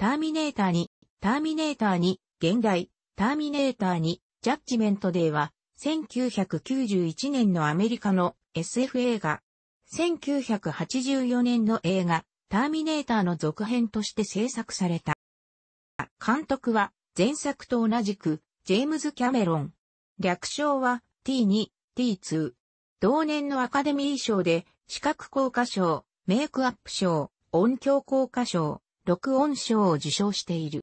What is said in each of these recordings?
ターミネーターに、ターミネーターに、現代、ターミネーターに、ジャッジメントデーは、1991年のアメリカの SF 映画。1984年の映画、ターミネーターの続編として制作された。監督は、前作と同じく、ジェームズ・キャメロン。略称は T2、T2。同年のアカデミー賞で、視覚効果賞、メイクアップ賞、音響効果賞、録音賞を受賞している。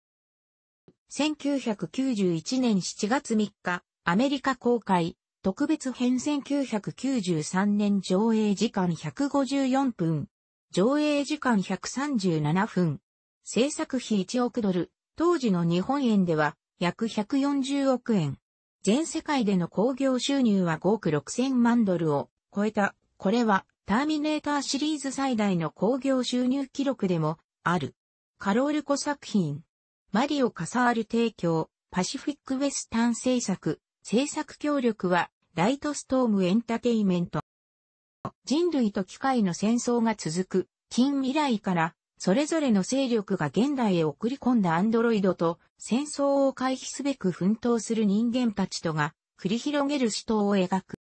1991年7月3日、アメリカ公開、特別編1993年上映時間154分、上映時間137分、制作費1億ドル、当時の日本円では約140億円。全世界での興行収入は5億6000万ドルを超えた。これはターミネーターシリーズ最大の興行収入記録でもある。カロールコ作品。マリオ・カサール提供、パシフィック・ウェスタン制作、制作協力は、ライトストームエンタテイメント。人類と機械の戦争が続く、近未来から、それぞれの勢力が現代へ送り込んだアンドロイドと、戦争を回避すべく奮闘する人間たちとが、繰り広げる死闘を描く。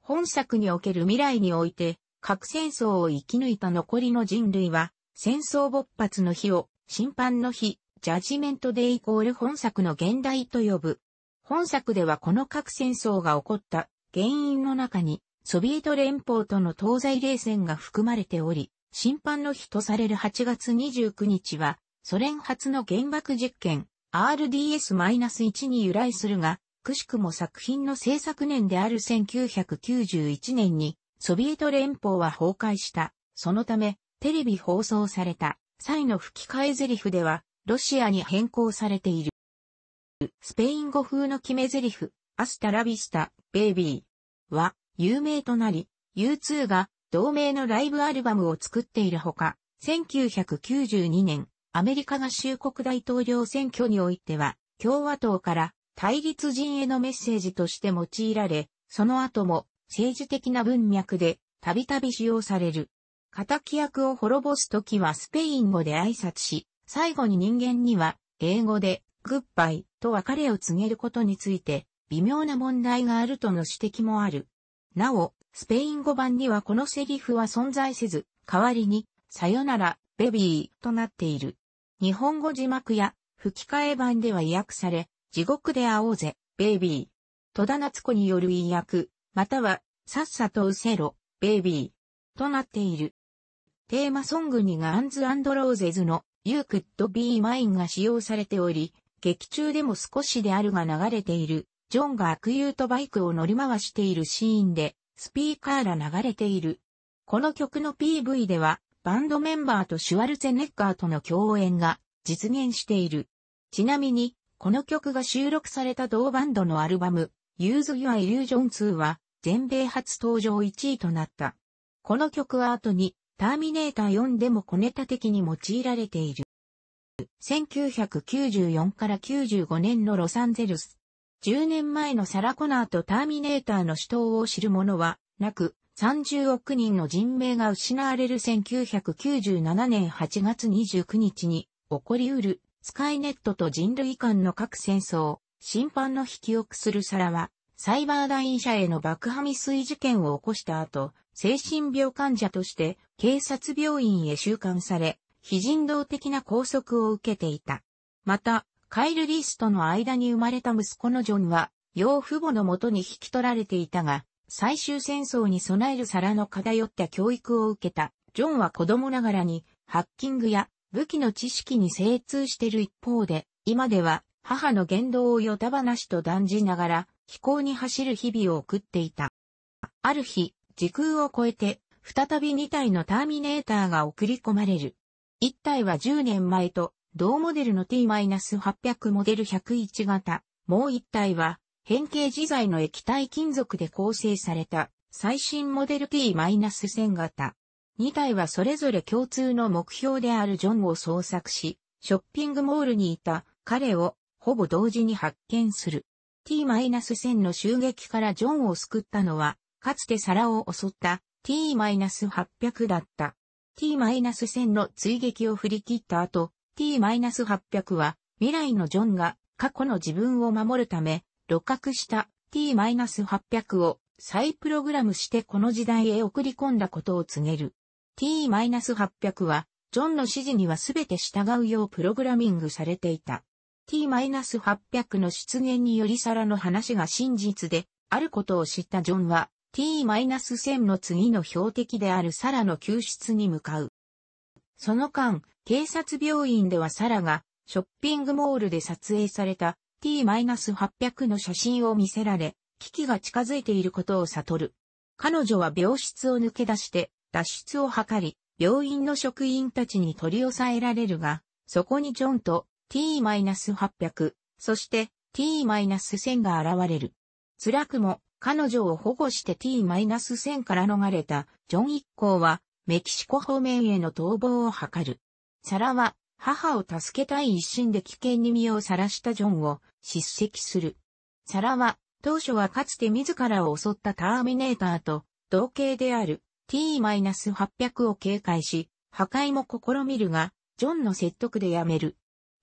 本作における未来において、核戦争を生き抜いた残りの人類は、戦争勃発の日を、審判の日、ジャジメントデイイコール本作の現代と呼ぶ。本作ではこの核戦争が起こった原因の中に、ソビエト連邦との東西冷戦が含まれており、審判の日とされる8月29日は、ソ連初の原爆実験 RDS-1 に由来するが、くしくも作品の制作年である1991年に、ソビエト連邦は崩壊した。そのため、テレビ放送された際の吹き替え台詞では、ロシアに変更されている。スペイン語風の決め台詞、アスタラビスタ、ベイビーは有名となり、U2 が同名のライブアルバムを作っているほか、1992年、アメリカ合衆国大統領選挙においては、共和党から対立陣へのメッセージとして用いられ、その後も政治的な文脈でたびたび使用される。仇役を滅ぼすときはスペイン語で挨拶し、最後に人間には、英語で、グッバイと別れを告げることについて、微妙な問題があるとの指摘もある。なお、スペイン語版にはこのセリフは存在せず、代わりに、さよなら、ベビーとなっている。日本語字幕や吹き替え版では意訳され、地獄で会おうぜ、ベイビー。戸田夏子による意訳、または、さっさと失せろ、ベイビー。となっている。テーマソングにガンズローゼズの You Could Be Mine が使用されており、劇中でも少しであるが流れている、ジョンが悪友とバイクを乗り回しているシーンで、スピーカーら流れている。この曲の PV では、バンドメンバーとシュワルツェネッガーとの共演が実現している。ちなみに、この曲が収録された同バンドのアルバム、Use Your Illusion 2は、全米初登場1位となった。この曲は後に、ターミネーター4でも小ネタ的に用いられている。1994から95年のロサンゼルス。10年前のサラコナーとターミネーターの死闘を知る者はなく、30億人の人命が失われる1997年8月29日に起こりうるスカイネットと人類間の各戦争、審判の引き起こするサラはサイバーライン社への爆破未遂事件を起こした後、精神病患者として警察病院へ収監され、非人道的な拘束を受けていた。また、カイル・リースとの間に生まれた息子のジョンは、養父母のもとに引き取られていたが、最終戦争に備える皿の偏った教育を受けた。ジョンは子供ながらに、ハッキングや武器の知識に精通している一方で、今では母の言動を与タ話と断じながら、飛行に走る日々を送っていた。ある日、時空を超えて、再び2体のターミネーターが送り込まれる。1体は10年前と、同モデルの T-800 モデル101型、もう1体は、変形自在の液体金属で構成された、最新モデル T-1000 型。2体はそれぞれ共通の目標であるジョンを捜索し、ショッピングモールにいた彼をほぼ同時に発見する。t-1000 の襲撃からジョンを救ったのは、かつて皿を襲った t-800 だった。t-1000 の追撃を振り切った後、t-800 は未来のジョンが過去の自分を守るため、露覚した t-800 を再プログラムしてこの時代へ送り込んだことを告げる。t-800 は、ジョンの指示には全て従うようプログラミングされていた。T-800 の出現によりサラの話が真実で、あることを知ったジョンは、T-1000 の次の標的であるサラの救出に向かう。その間、警察病院ではサラが、ショッピングモールで撮影された T-800 の写真を見せられ、危機が近づいていることを悟る。彼女は病室を抜け出して、脱出を図り、病院の職員たちに取り押さえられるが、そこにジョンと t-800、そして t-1000 が現れる。辛くも彼女を保護して t-1000 から逃れたジョン一行はメキシコ方面への逃亡を図る。サラは母を助けたい一心で危険に身を晒したジョンを叱責する。サラは当初はかつて自らを襲ったターミネーターと同型である t-800 を警戒し破壊も試みるが、ジョンの説得でやめる。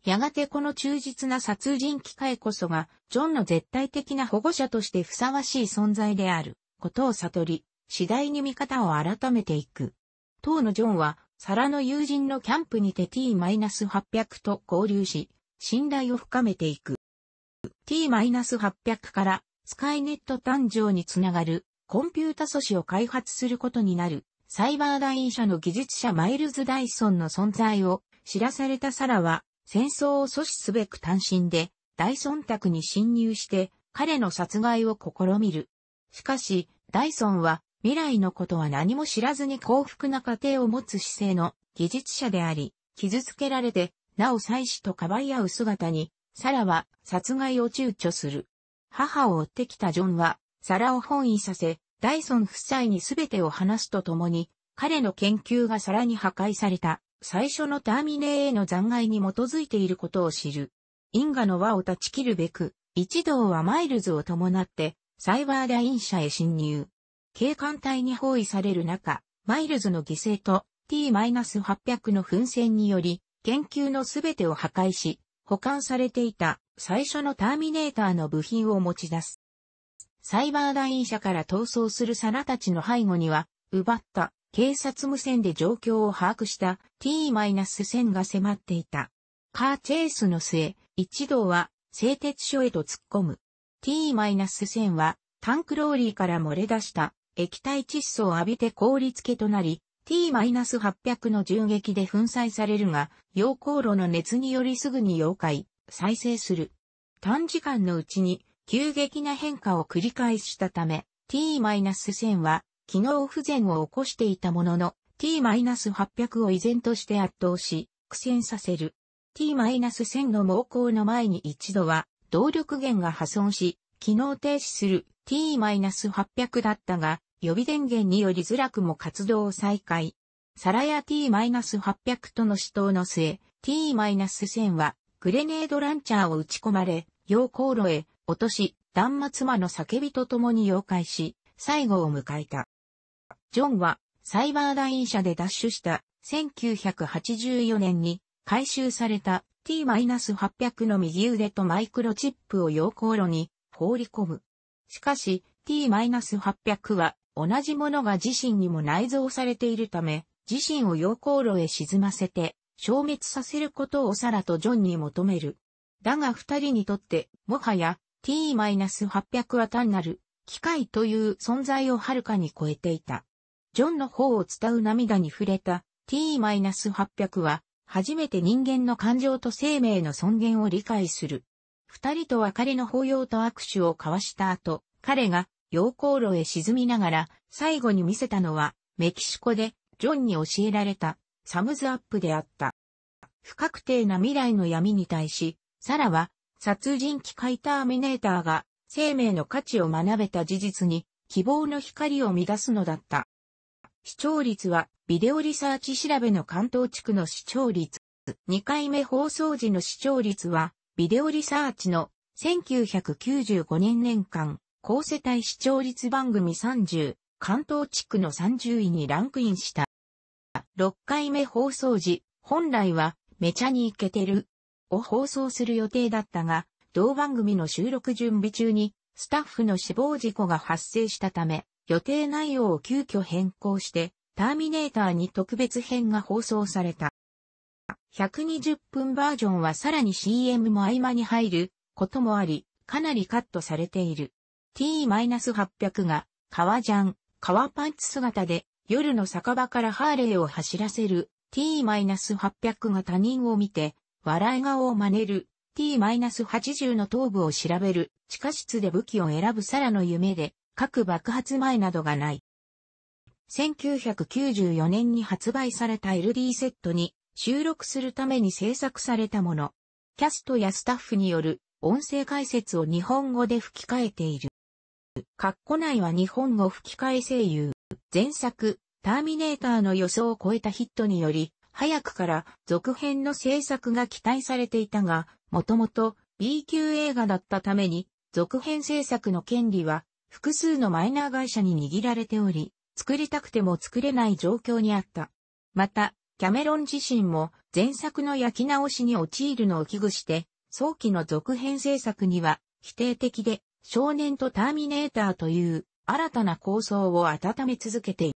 やがてこの忠実な殺人機械こそが、ジョンの絶対的な保護者としてふさわしい存在である、ことを悟り、次第に見方を改めていく。当のジョンは、サラの友人のキャンプにて T-800 と交流し、信頼を深めていく。T-800 からスカイネット誕生につながるコンピュータ素子を開発することになるサイバーライン社の技術者マイルズ・ダイソンの存在を知らされたサラは戦争を阻止すべく単身で、大孫宅に侵入して、彼の殺害を試みる。しかし、大孫は、未来のことは何も知らずに幸福な家庭を持つ姿勢の技術者であり、傷つけられて、なお妻子とかばい合う姿に、サラは殺害を躊躇する。母を追ってきたジョンは、サラを翻意させ、ダイソン夫妻に全てを話すとともに、彼の研究がさらに破壊された。最初のターミネーへの残骸に基づいていることを知る。因果の輪を断ち切るべく、一同はマイルズを伴って、サイバーライン社へ侵入。警官隊に包囲される中、マイルズの犠牲と T-800 の噴戦により、研究のすべてを破壊し、保管されていた最初のターミネーターの部品を持ち出す。サイバーライン社から逃走するサラたちの背後には、奪った警察無線で状況を把握した T-1000 が迫っていた。カーチェイスの末、一同は製鉄所へと突っ込む。T-1000 はタンクローリーから漏れ出した液体窒素を浴びて凍り付けとなり、T-800 の銃撃で粉砕されるが、溶鉱炉の熱によりすぐに溶解、再生する。短時間のうちに急激な変化を繰り返したため、T-1000 は機能不全を起こしていたものの、t-800 を依然として圧倒し、苦戦させる。t-1000 の猛攻の前に一度は、動力源が破損し、機能停止する t-800 だったが、予備電源により辛らくも活動を再開。サラヤ t-800 との死闘の末、t-1000 は、グレネードランチャーを撃ち込まれ、溶鉱炉へ落とし、断末魔の叫びと共に溶解し、最後を迎えた。ジョンはサイバーライン社でシュした1984年に回収された T-800 の右腕とマイクロチップを溶鉱炉に放り込む。しかし T-800 は同じものが自身にも内蔵されているため、自身を溶鉱炉へ沈ませて消滅させることをサラとジョンに求める。だが二人にとって、もはや T-800 は単なる機械という存在をはるかに超えていた。ジョンの方を伝う涙に触れた T-800 は、初めて人間の感情と生命の尊厳を理解する。二人と別れの抱擁と握手を交わした後、彼が陽光炉へ沈みながら、最後に見せたのは、メキシコで、ジョンに教えられた、サムズアップであった。不確定な未来の闇に対し、サラは、殺人機械ターミネーターが、生命の価値を学べた事実に、希望の光を乱すのだった。視聴率は、ビデオリサーチ調べの関東地区の視聴率。2回目放送時の視聴率は、ビデオリサーチの1995年年間、高世帯視聴率番組30、関東地区の30位にランクインした。6回目放送時、本来は、めちゃにイケてる、を放送する予定だったが、同番組の収録準備中に、スタッフの死亡事故が発生したため、予定内容を急遽変更して、ターミネーターに特別編が放送された。120分バージョンはさらに CM も合間に入ることもあり、かなりカットされている。T-800 が、革ジャン、革パンツ姿で、夜の酒場からハーレーを走らせる T-800 が他人を見て、笑い顔を真似る T-80 の頭部を調べる地下室で武器を選ぶサラの夢で、各爆発前などがない。1994年に発売された LD セットに収録するために制作されたもの。キャストやスタッフによる音声解説を日本語で吹き替えている。カッコ内は日本語吹き替え声優。前作、ターミネーターの予想を超えたヒットにより、早くから続編の制作が期待されていたが、もともと B 級映画だったために、続編制作の権利は複数のマイナー会社に握られており、作りたくても作れない状況にあった。また、キャメロン自身も前作の焼き直しに陥るのを危惧して、早期の続編制作には否定的で、少年とターミネーターという新たな構想を温め続けている。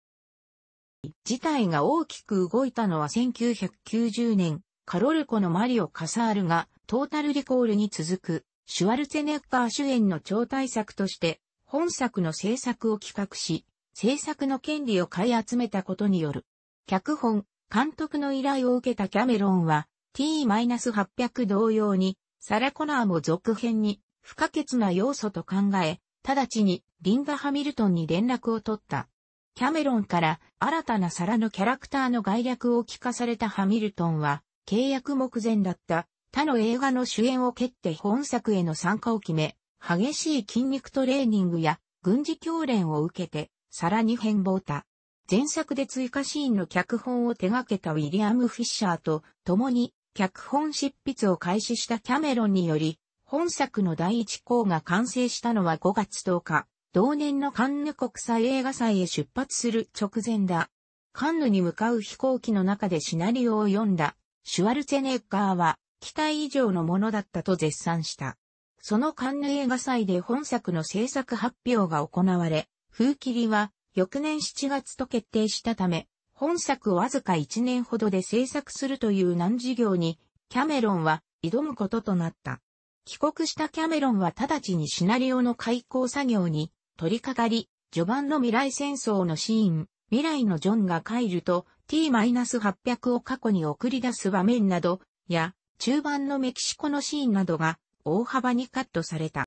事態が大きく動いたのは1990年、カロルコのマリオ・カサールがトータルリコールに続くシュワルツェネッガー主演の超大作として本作の制作を企画し、制作の権利を買い集めたことによる。脚本、監督の依頼を受けたキャメロンは、T-800 同様に、サラ・コナーも続編に不可欠な要素と考え、直ちにリンダ・ハミルトンに連絡を取った。キャメロンから新たなサラのキャラクターの概略を聞かされたハミルトンは、契約目前だった他の映画の主演を蹴って本作への参加を決め、激しい筋肉トレーニングや軍事教練を受けて、さらに変貌た。前作で追加シーンの脚本を手掛けたウィリアム・フィッシャーと共に脚本執筆を開始したキャメロンにより、本作の第一項が完成したのは5月10日、同年のカンヌ国際映画祭へ出発する直前だ。カンヌに向かう飛行機の中でシナリオを読んだ、シュワルツェネッガーは期待以上のものだったと絶賛した。そのカンヌ映画祭で本作の制作発表が行われ、風切りは翌年7月と決定したため、本作をわずか1年ほどで制作するという難事業に、キャメロンは挑むこととなった。帰国したキャメロンは直ちにシナリオの開口作業に取り掛かり、序盤の未来戦争のシーン、未来のジョンが帰ると T-800 を過去に送り出す場面など、や、中盤のメキシコのシーンなどが大幅にカットされた。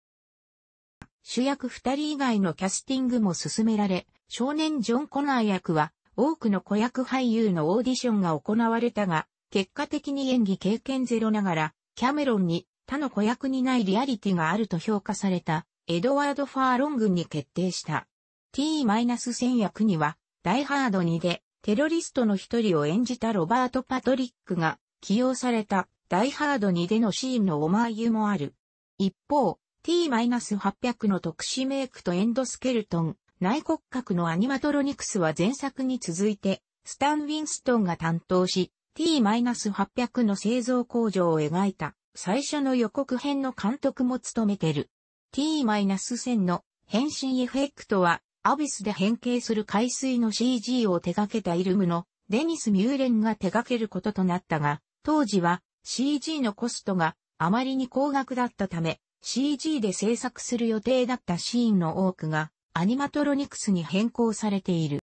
主役二人以外のキャスティングも進められ、少年ジョン・コナー役は多くの子役俳優のオーディションが行われたが、結果的に演技経験ゼロながら、キャメロンに他の子役にないリアリティがあると評価された、エドワード・ファーロングに決定した。T-1000 役には、ダイハード2で、テロリストの一人を演じたロバート・パトリックが起用された。ダイハード2でのシーンのオマーユもある。一方、T-800 の特殊メイクとエンドスケルトン、内骨格のアニマトロニクスは前作に続いて、スタン・ウィンストンが担当し、T-800 の製造工場を描いた最初の予告編の監督も務めてる。T-1000 の変身エフェクトは、アビスで変形する海水の CG を手掛けたイルムのデニス・ミューレンが手掛けることとなったが、当時は CG のコストがあまりに高額だったため、CG で制作する予定だったシーンの多くがアニマトロニクスに変更されている。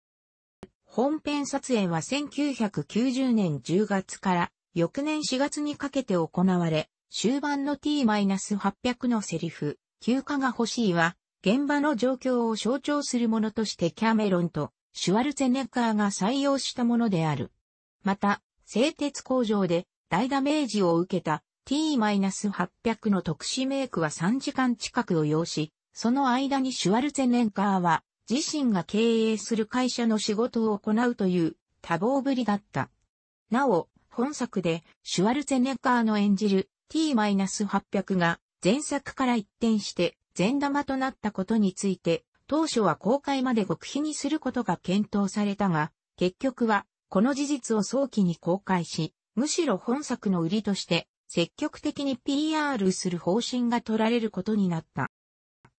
本編撮影は1990年10月から翌年4月にかけて行われ、終盤の T-800 のセリフ、休暇が欲しいは、現場の状況を象徴するものとしてキャメロンとシュワルツェネッガーが採用したものである。また、製鉄工場で大ダメージを受けた T-800 の特殊メイクは3時間近くを要し、その間にシュワルツェネンカーは自身が経営する会社の仕事を行うという多忙ぶりだった。なお、本作でシュワルツェネッカーの演じる T-800 が前作から一転して善玉となったことについて当初は公開まで極秘にすることが検討されたが結局はこの事実を早期に公開しむしろ本作の売りとして、積極的に PR する方針が取られることになった。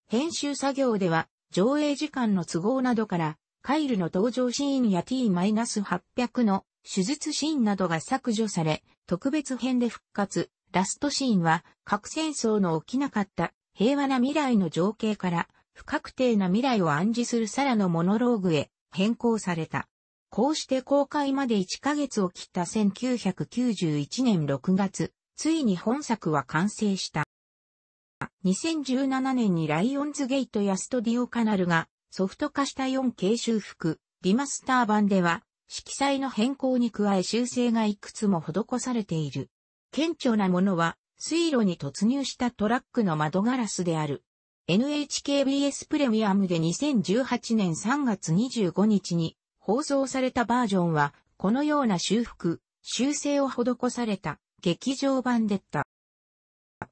編集作業では、上映時間の都合などから、カイルの登場シーンや T-800 の手術シーンなどが削除され、特別編で復活、ラストシーンは核戦争の起きなかった平和な未来の情景から不確定な未来を暗示するサラのモノローグへ変更された。こうして公開まで1ヶ月を切った1991年6月、ついに本作は完成した。2017年にライオンズゲイトやストディオカナルがソフト化した 4K 修復、リマスター版では色彩の変更に加え修正がいくつも施されている。顕著なものは水路に突入したトラックの窓ガラスである。NHKBS プレミアムで2018年3月25日に放送されたバージョンは、このような修復、修正を施された劇場版でった。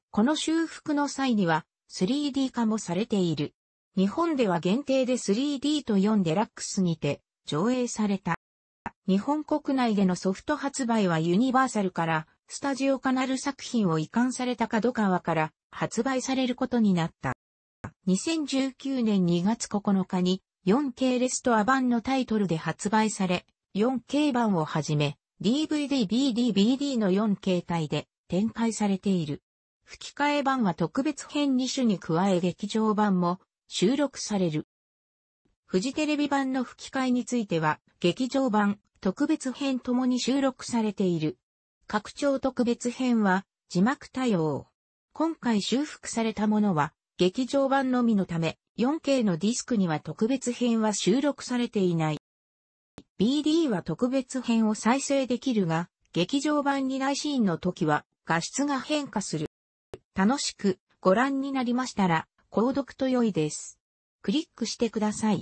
この修復の際には 3D 化もされている。日本では限定で 3D と4デラックスにて上映された。日本国内でのソフト発売はユニバーサルからスタジオカナル作品を移管された角川から発売されることになった。2019年2月9日に 4K レストア版のタイトルで発売され、4K 版をはじめ、DVD、BD、BD の4形態で展開されている。吹き替え版は特別編2種に加え劇場版も収録される。フジテレビ版の吹き替えについては、劇場版、特別編ともに収録されている。拡張特別編は、字幕対応。今回修復されたものは、劇場版のみのため、4K のディスクには特別編は収録されていない。BD は特別編を再生できるが、劇場版にないシーンの時は画質が変化する。楽しくご覧になりましたら、購読と良いです。クリックしてください。